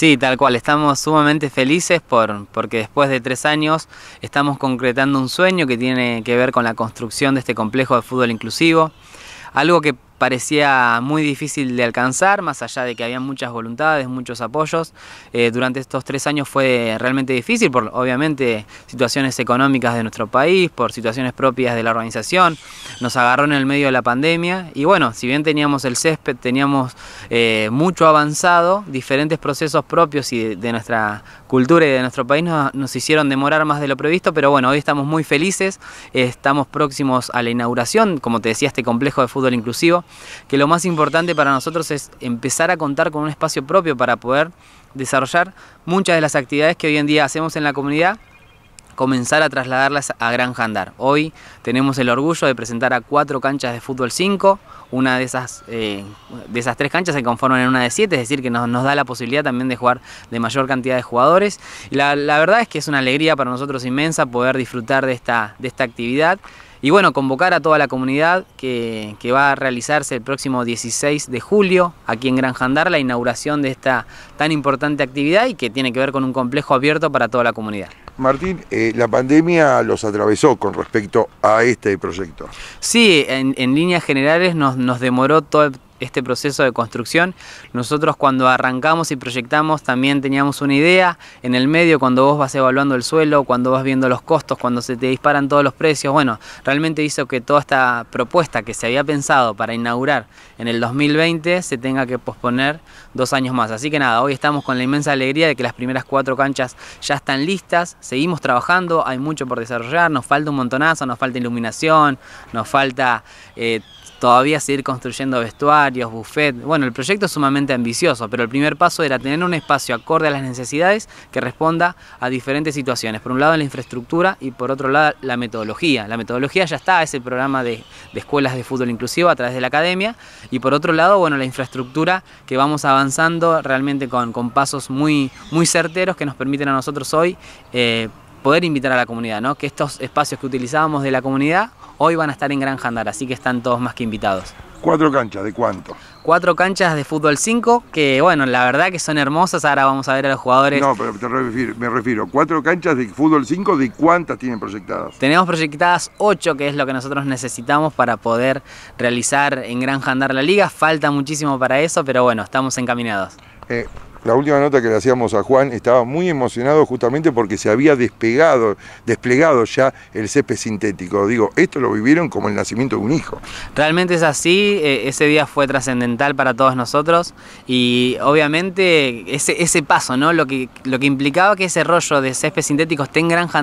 Sí, tal cual, estamos sumamente felices por, porque después de tres años estamos concretando un sueño que tiene que ver con la construcción de este complejo de fútbol inclusivo, algo que parecía muy difícil de alcanzar, más allá de que había muchas voluntades, muchos apoyos. Eh, durante estos tres años fue realmente difícil por, obviamente, situaciones económicas de nuestro país, por situaciones propias de la organización. Nos agarró en el medio de la pandemia y bueno, si bien teníamos el césped, teníamos eh, mucho avanzado, diferentes procesos propios y de, nuestra cultura y de nuestro país nos, hicieron demorar más de lo previsto, pero bueno, hoy estamos muy felices, eh, estamos próximos a la inauguración, como te decía, este complejo de fútbol inclusivo que lo más importante para nosotros es empezar a contar con un espacio propio para poder desarrollar muchas de las actividades que hoy en día hacemos en la comunidad comenzar a trasladarlas a Gran Jandar. Hoy tenemos el orgullo de presentar a cuatro canchas de fútbol 5, una eh, de esas, tres canchas se conforman en una de siete, es decir, que nos, da la posibilidad también de jugar de mayor cantidad de jugadores. La, verdad es que es una alegría para nosotros inmensa poder disfrutar de esta actividad. Y bueno, convocar a toda la comunidad que, va a realizarse el próximo 16 de julio aquí en Granjandar la inauguración de esta tan importante actividad y que tiene que ver con un complejo abierto para toda la comunidad. Martín, eh, la pandemia los atravesó con respecto a este proyecto. Sí, en, líneas generales nos, nos demoró todo, este proceso de construcción. Nosotros cuando arrancamos y proyectamos también teníamos una idea. En el medio, cuando vos vas evaluando el suelo, cuando vas viendo los costos, cuando se te disparan todos los precios, bueno, realmente hizo que toda esta propuesta que se había pensado para inaugurar en el 2020 se tenga que posponer dos años más. Así que nada, hoy estamos con la inmensa alegría de que las primeras cuatro canchas ya están listas, seguimos trabajando, hay mucho por desarrollar, nos falta un montonazo, nos falta iluminación, nos falta... Eh, todavía seguir construyendo vestuarios, buffet. Bueno, el proyecto es sumamente ambicioso, pero el primer paso era tener un espacio acorde a las necesidades que responda a diferentes situaciones. Por un lado, la infraestructura y por otro lado, la metodología. La metodología ya está, es el programa de, escuelas de fútbol inclusivo a través de la academia. Y por otro lado, bueno, la infraestructura que vamos avanzando realmente con, pasos muy, muy certeros que nos permiten a nosotros hoy eh, poder invitar a la comunidad, ¿no? que estos espacios que utilizábamos de la comunidad hoy van a estar en Gran Jandar, así que están todos más que invitados. ¿Cuatro canchas de cuánto? Cuatro canchas de fútbol 5, que bueno, la verdad que son hermosas, ahora vamos a ver a los jugadores. No, pero te refiero, me refiero, cuatro canchas de fútbol 5, ¿de cuántas tienen proyectadas? Tenemos proyectadas ocho, que es lo que nosotros necesitamos para poder realizar en Gran Jandar la liga, falta muchísimo para eso, pero bueno, estamos encaminados. Eh, la última nota que le hacíamos a Juan, estaba muy emocionado justamente porque se había despegado, desplegado ya el césped sintético. Digo, esto lo vivieron como el nacimiento de un hijo. Realmente es así, eh, ese día fue trascendental para todos nosotros y obviamente ese, paso, ¿no? Lo que, lo que implicaba que ese rollo de césped sintético esté en Granja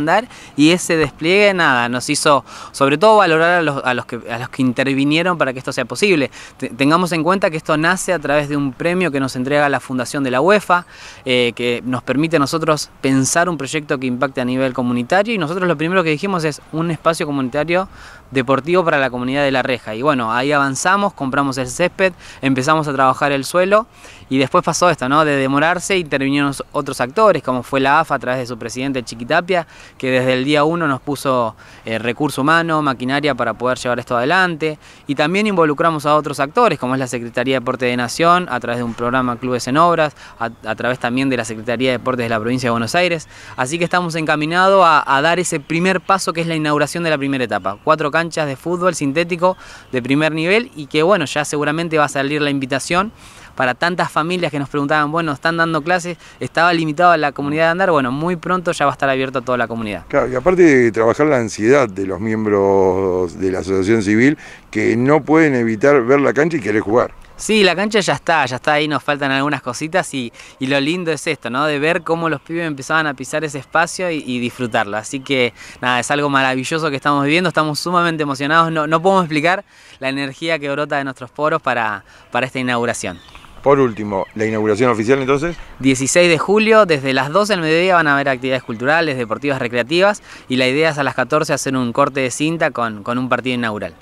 y ese despliegue, nada, nos hizo sobre todo valorar a los, a los, que, a los que intervinieron para que esto sea posible. Tengamos en cuenta que esto nace a través de un premio que nos entrega la Fundación de la UEFA, eh, que nos permite a nosotros pensar un proyecto que impacte a nivel comunitario y nosotros lo primero que dijimos es un espacio comunitario deportivo para la comunidad de La Reja. Y bueno, ahí avanzamos, compramos el césped, empezamos a trabajar el suelo y después pasó esto, ¿no? De demorarse intervinieron otros actores, como fue la AFA a través de su presidente Chiquitapia, que desde el día uno nos puso eh, recurso humano, maquinaria para poder llevar esto adelante. Y también involucramos a otros actores, como es la Secretaría de Deporte de Nación, a través de un programa Clubes en Obras, a, través también de la Secretaría de Deportes de la Provincia de Buenos Aires. Así que estamos encaminados a, a, dar ese primer paso que es la inauguración de la primera etapa. Cuatro canchas de fútbol sintético de primer nivel y que bueno, ya seguramente va a salir la invitación para tantas familias que nos preguntaban, bueno, están dando clases, estaba limitado a la comunidad de andar, bueno, muy pronto ya va a estar abierto a toda la comunidad. Claro, y aparte de trabajar la ansiedad de los miembros de la asociación civil que no pueden evitar ver la cancha y querer jugar. Sí, la cancha ya está, ya está ahí, nos faltan algunas cositas y, lo lindo es esto, ¿no? De ver cómo los pibes empezaban a pisar ese espacio y, disfrutarlo. Así que nada, es algo maravilloso que estamos viviendo, estamos sumamente emocionados, no, podemos explicar la energía que brota de nuestros poros para, para esta inauguración. Por último, la inauguración oficial entonces. 16 de julio, desde las 12 del mediodía van a haber actividades culturales, deportivas, recreativas y la idea es a las 14 hacer un corte de cinta con, con un partido inaugural.